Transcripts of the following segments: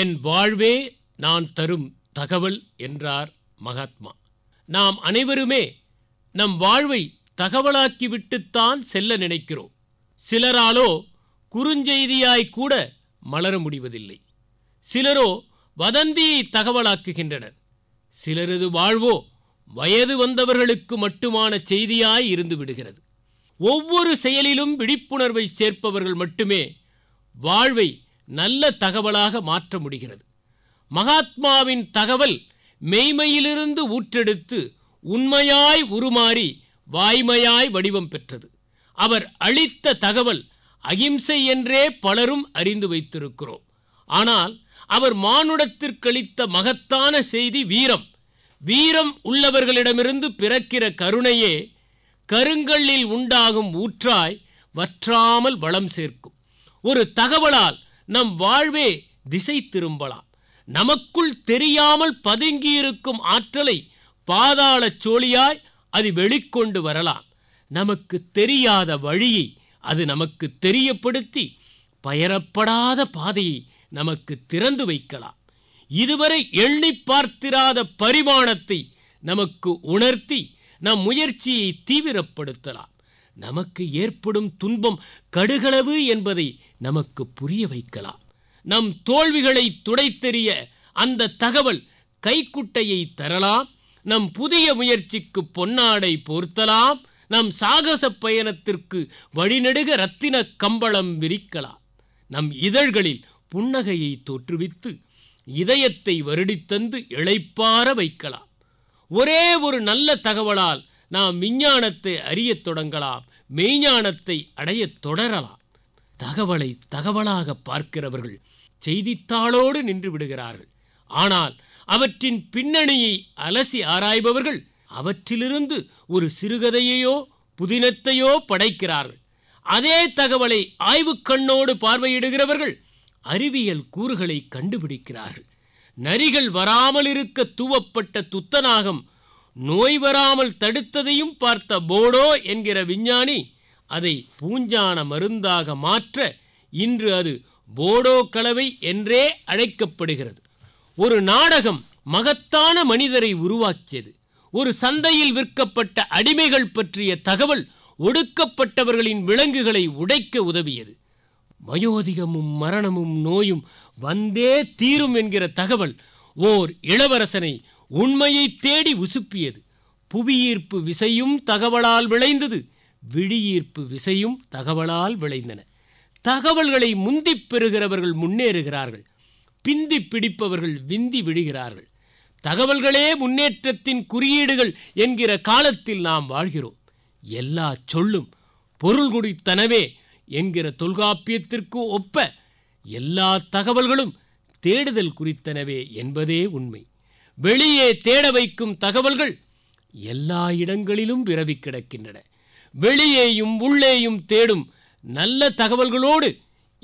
என் வாழ்வே நான் தரும் தகவல் என்றார் மகாத்மா நாம் அனைவருமே நம் வாழ்வை தகவலாக்கிவிட்டுத்தான் செல்ல நினைக்கிறோம் சிலராலோ குறுஞ்செய்தியாய்கூட கூட மலர முடிவதில்லை சிலரோ வதந்தியை தகவலாக்குகின்றனர் சிலரது வாழ்வோ வயது வந்தவர்களுக்கு மட்டுமான செய்தியாய் இருந்து விடுகிறது ஒவ்வொரு செயலிலும் விழிப்புணர்வை சேர்ப்பவர்கள் மட்டுமே வாழ்வை நல்ல தகவலாக மாற்ற முடிகிறது மகாத்மாவின் தகவல் மெய்மையிலிருந்து ஊற்றெடுத்து உண்மையாய் உருமாறி வாய்மையாய் வடிவம் பெற்றது அவர் அளித்த தகவல் அகிம்சை என்றே பலரும் அறிந்து வைத்திருக்கிறோம் ஆனால் அவர் மானுடத்திற்களித்த மகத்தான செய்தி வீரம் வீரம் உள்ளவர்களிடமிருந்து பிறக்கிற கருணையே கருங்கல்லில் உண்டாகும் ஊற்றாய் வற்றாமல் வளம் சேர்க்கும் ஒரு தகவலால் நம் வாழ்வே திசை திரும்பலாம் நமக்குள் தெரியாமல் பதுங்கியிருக்கும் ஆற்றலை பாதாள சோழியாய் அது வெளிக்கொண்டு வரலாம் நமக்கு தெரியாத வழியை அது நமக்கு தெரியப்படுத்தி பயரப்படாத பாதையை நமக்கு திறந்து வைக்கலாம் இதுவரை எண்ணி பார்த்திராத பரிமாணத்தை நமக்கு உணர்த்தி நம் முயற்சியை தீவிரப்படுத்தலாம் நமக்கு ஏற்படும் துன்பம் கடுகளவு என்பதை நமக்கு புரிய வைக்கலாம் நம் தோல்விகளை துடைத்தெறிய அந்த தகவல் கைக்குட்டையை தரலாம் நம் புதிய முயற்சிக்கு பொன்னாடை போர்த்தலாம் நம் சாகச பயணத்திற்கு வழிநெடுக ரத்தின கம்பளம் விரிக்கலாம் நம் இதழ்களில் புன்னகையை தோற்றுவித்து இதயத்தை வருடித்தந்து இழைப்பார வைக்கலாம் ஒரே ஒரு நல்ல தகவலால் நாம் விஞ்ஞானத்தை அறியத் தொடங்கலாம் மெய்ஞானத்தை அடையத் தொடரலாம் தகவலை தகவலாக பார்க்கிறவர்கள் செய்தித்தாளோடு நின்று விடுகிறார்கள் ஆனால் அவற்றின் பின்னணியை அலசி ஆராய்பவர்கள் அவற்றிலிருந்து ஒரு சிறுகதையையோ புதினத்தையோ படைக்கிறார்கள் அதே தகவலை ஆய்வுக் கண்ணோடு பார்வையிடுகிறவர்கள் அறிவியல் கூறுகளை கண்டுபிடிக்கிறார்கள் நரிகள் வராமல் இருக்க தூவப்பட்ட துத்தநாகம் நோய் வராமல் தடுத்ததையும் பார்த்த போடோ என்கிற விஞ்ஞானி அதை பூஞ்சான மருந்தாக மாற்ற இன்று அது போடோ கலவை என்றே அழைக்கப்படுகிறது ஒரு நாடகம் மகத்தான மனிதரை உருவாக்கியது ஒரு சந்தையில் விற்கப்பட்ட அடிமைகள் பற்றிய தகவல் ஒடுக்கப்பட்டவர்களின் விலங்குகளை உடைக்க உதவியது வயோதிகமும் மரணமும் நோயும் வந்தே தீரும் என்கிற தகவல் ஓர் இளவரசனை உண்மையை தேடி உசுப்பியது புவியீர்ப்பு விசையும் தகவலால் விளைந்தது விழியீர்ப்பு விசையும் தகவலால் விளைந்தன தகவல்களை முந்திப் பெறுகிறவர்கள் முன்னேறுகிறார்கள் பிந்தி பிடிப்பவர்கள் விந்தி விடுகிறார்கள் தகவல்களே முன்னேற்றத்தின் குறியீடுகள் என்கிற காலத்தில் நாம் வாழ்கிறோம் எல்லா சொல்லும் பொருள்குடித்தனவே என்கிற தொல்காப்பியத்திற்கு ஒப்ப எல்லா தகவல்களும் தேடுதல் குறித்தனவே என்பதே உண்மை வெளியே தேட வைக்கும் தகவல்கள் எல்லா இடங்களிலும் விரவி கிடக்கின்றன வெளியேயும் உள்ளேயும் தேடும் நல்ல தகவல்களோடு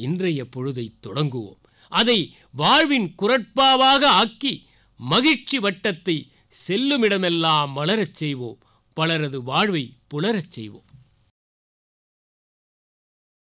இன்றைய பொழுதை தொடங்குவோம் அதை வாழ்வின் குரட்பாவாக ஆக்கி மகிழ்ச்சி வட்டத்தை செல்லுமிடமெல்லாம் வளரச் செய்வோம் பலரது வாழ்வை புலரச் செய்வோம்